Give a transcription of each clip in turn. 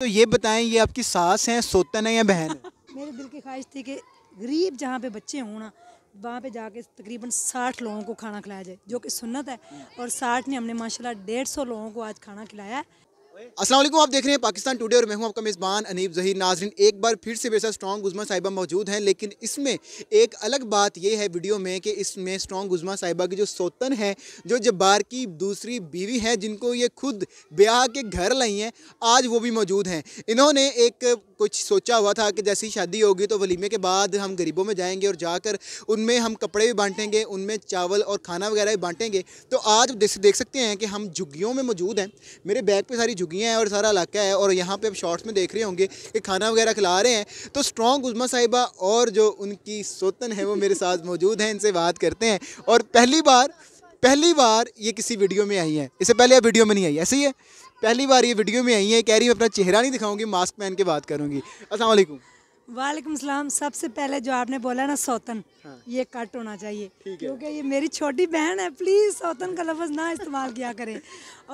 तो ये बताएं ये आपकी सास हैं सोतन है या बहन है मेरे दिल की ख्वाहिश थी कि गरीब जहाँ पे बच्चे हों ना वहाँ पे जाके तकरीबन साठ लोगों को खाना खिलाया जाए जो कि सुन्नत है और साठ ने हमने माशाल्लाह डेढ़ सौ लोगों को आज खाना खिलाया असलम आप देख रहे हैं पाकिस्तान टुडे और मैं हूं आपका मेज़बान अनीब जहीर नाजरीन एक बार फिर से वैसा स्ट्रॉन्ग गुजमा साहिबा मौजूद हैं लेकिन इसमें एक अलग बात यह है वीडियो में कि इसमें स्ट्रॉन्ग गुजमा साहिबा की जो सोतन है जो जब्बार की दूसरी बीवी है जिनको ये खुद ब्याह के घर लाई हैं आज वो भी मौजूद हैं इन्होंने एक कुछ सोचा हुआ था कि जैसी शादी होगी तो वलीमे के बाद हम गरीबों में जाएंगे और जाकर उनमें हम कपड़े भी बांटेंगे उनमें चावल और खाना वगैरह भी बांटेंगे तो आज देख सकते हैं कि हम झुग्गियों में मौजूद हैं मेरे बैग पर सारी चुकियाँ हैं और सारा इलाका है और यहाँ पे आप शॉर्ट्स में देख रहे होंगे कि खाना वगैरह खिला रहे हैं तो स्ट्रॉन्ग उजमा साहिबा और जो उनकी सोतन है वो मेरे साथ मौजूद हैं इनसे बात करते हैं और पहली बार पहली बार ये किसी वीडियो में आई हैं इससे पहले आप वीडियो में नहीं आई ऐसे ही है पहली बार ये वीडियो में आई हैं कह रही मैं अपना चेहरा नहीं दिखाऊंगी मास्क पहन के बात करूँगी असल वालेकुम सलाम सबसे पहले जो आपने बोला ना सौतन हाँ। ये कट होना चाहिए क्योंकि ये मेरी छोटी बहन है प्लीज़ सौतन का लफ्ज़ ना इस्तेमाल किया करें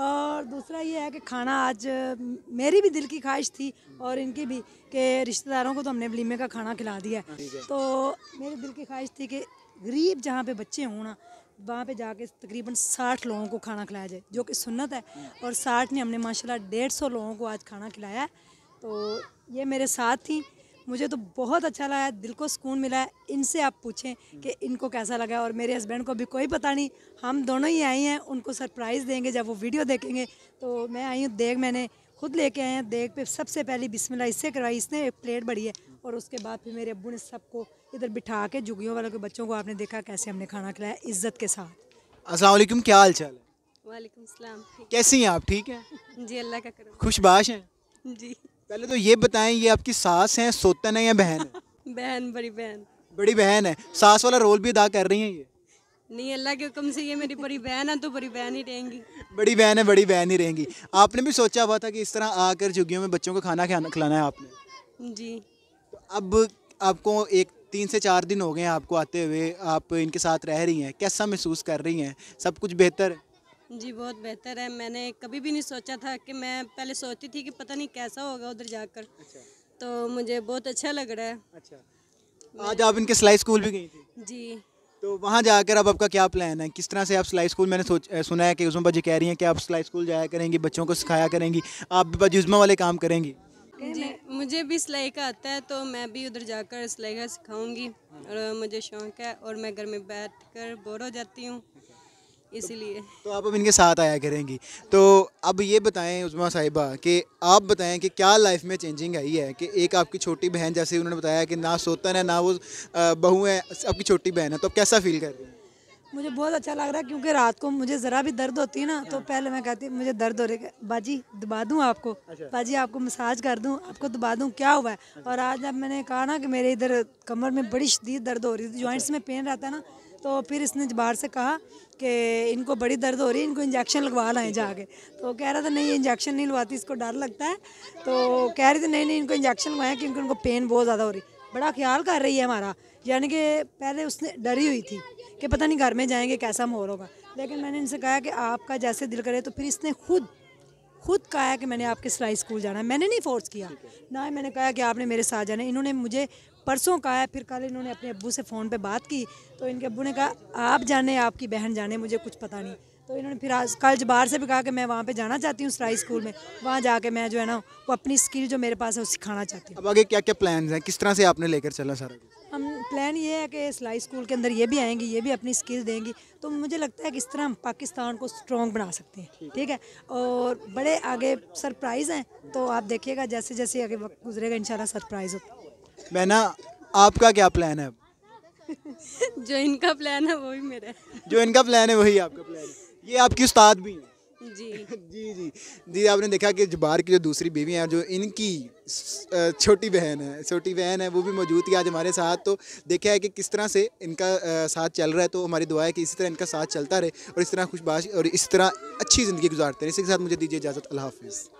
और दूसरा ये है कि खाना आज मेरी भी दिल की ख्वाहिश थी और इनकी भी कि रिश्तेदारों को तो हमने वलीमे का खाना खिला दिया है तो मेरी दिल की ख्वाहिश थी कि गरीब जहाँ पे बच्चे हों ना वहाँ पे जाके तकरीबन साठ लोगों को खाना खिलाया जाए जो कि सुन्नत है हम्म। और साठ ने हमने माशाल्लाह डेढ़ सौ लोगों को आज खाना खिलाया तो ये मेरे साथ थी मुझे तो बहुत अच्छा लगा दिल को सुकून मिला है इनसे आप पूछें कि इनको कैसा लगा और मेरे हस्बैंड को भी कोई पता नहीं हम दोनों ही आए हैं उनको सरप्राइज़ देंगे जब वो वीडियो देखेंगे तो मैं आई हूँ देग मैंने खुद लेके आए हैं देख पे सबसे पहले बिस्मिल्लाह इससे करवाई इसने एक प्लेट बढ़ी है और उसके बाद फिर मेरे अबू ने सबको इधर बिठा के जुगियों वालों के बच्चों को आपने देखा कैसे हमने खाना खिलाया इज्जत के साथ अस्सलाम क्या हाल चाल है वालेकुम सलाम कैसी हैं आप ठीक हैं जी अल्लाह का करो खुशबाश हैं जी पहले तो ये बताएं ये आपकी सास हैं सोतन है या बहन बहन बड़ी बहन बड़ी बहन है सास वाला रोल भी अदा कर रही है ये नहीं अल्लाह के हुक्म से ये मेरी बड़ी बहन है तो बड़ी बहन ही रहेंगी बड़ी बहन है बड़ी बहन ही रहेंगी आपने भी सोचा हुआ था कि इस तरह आकर झुग्गियों में बच्चों को खाना खिलाना है आपने जी तो अब आपको एक तीन से चार दिन हो गए हैं आपको आते हुए आप इनके साथ रह रही हैं कैसा महसूस कर रही हैं सब कुछ बेहतर जी बहुत बेहतर है मैंने कभी भी नहीं सोचा था कि मैं पहले सोचती थी कि पता नहीं कैसा होगा उधर जाकर अच्छा। तो मुझे बहुत अच्छा लग रहा है अच्छा आज आप इनके सिलाई स्कूल भी गई थी जी तो वहाँ जाकर अब आपका क्या प्लान है किस तरह से आप सिलाई स्कूल मैंने सोच सुना है कि उसमें भाजी कह रही हैं कि आप सिलाई स्कूल जाया करेंगी बच्चों को सिखाया करेंगी आप भी बजुजमा वाले काम करेंगी जी मुझे भी सिलाई का आता है तो मैं भी उधर जाकर सिलाई का सिखाऊंगी हाँ। और मुझे शौक है और मैं घर में बैठ कर बोर हो जाती हूँ इसीलिए तो आप अब इनके साथ आया करेंगी तो अब ये बताएं उजमा साहिबा कि आप बताएं कि क्या लाइफ में चेंजिंग आई है कि एक आपकी छोटी बहन जैसे उन्होंने बताया कि ना सोतन है ना वो बहू है आपकी छोटी बहन है तो कैसा फील कर रही मुझे बहुत अच्छा लग रहा है क्योंकि रात को मुझे ज़रा भी दर्द होती है ना तो पहले मैं कहती मुझे दर्द हो रही है बाजी दबा दूँ आपको अच्छा। बाजी आपको मसाज कर दूँ आपको दबा दूँ क्या हुआ है अच्छा। और आज जब मैंने कहा ना कि मेरे इधर कमर में बड़ी शदीद दर्द हो रही थी जॉइंट्स में पेन रहता है ना तो फिर इसने बाहर से कहा कि इनको बड़ी दर्द हो रही है इनको इंजेक्शन लगवा लाएं जाके तो कह रहा था नहीं इंजेक्शन नहीं लगवाती इसको डर लगता है तो कह रही थी नहीं नहीं इनको इंजेक्शन लगवाएं क्योंकि उनको पेन बहुत ज़्यादा हो रही बड़ा ख्याल कर रही है हमारा यानी कि पहले उसने डरी हुई थी कि पता नहीं घर में जाएंगे कैसा माहौल होगा लेकिन मैंने इनसे कहा कि आपका जैसे दिल करे तो फिर इसने खुद खुद कहा कि मैंने आपके सिलाई स्कूल जाना है मैंने नहीं फोर्स किया ना ही मैंने कहा कि आपने मेरे साथ जाना है इन्होंने मुझे परसों का है फिर कल इन्होंने अपने अबू से फ़ोन पे बात की तो इनके अबू ने कहा आप जाने आपकी बहन जाने मुझे कुछ पता नहीं तो इन्होंने फिर आज कल जबार से भी कहा कि मैं वहाँ पे जाना चाहती हूँ सराई स्कूल में वहाँ जाके मैं जो है ना वो अपनी स्किल जो मेरे पास है वो सिखाना चाहती हूँ अब आगे क्या क्या प्लान हैं किस तरह से आपने लेकर चला सारा हम प्लान ये है कि सिलाई स्कूल के अंदर ये भी आएंगी ये भी अपनी स्किल देंगी तो मुझे लगता है कि इस तरह हम पाकिस्तान को स्ट्रॉन्ग बना सकते हैं ठीक है और बड़े आगे सरप्राइज़ हैं तो आप देखिएगा जैसे जैसे आगे वक्त गुजरेगा इन सरप्राइज़ होता मैं ना आपका क्या प्लान है जो इनका प्लान है वही मेरा जो इनका प्लान है वही आपका प्लान है ये आपकी उस्ताद भी हैं जी जी जी जी आपने देखा कि जबार की जो दूसरी बीवी हैं जो इनकी छोटी बहन है छोटी बहन है वो भी मौजूद थी आज हमारे साथ तो देखा है कि किस तरह से इनका साथ चल रहा है तो हमारी दुआ है कि इसी तरह इनका साथ चलता रहे और इस तरह खुशबाश और इस तरह अच्छी ज़िंदगी गुजारते रहे इसी के साथ मुझे दीजिए इजाज़त अल्लाह हाफिज़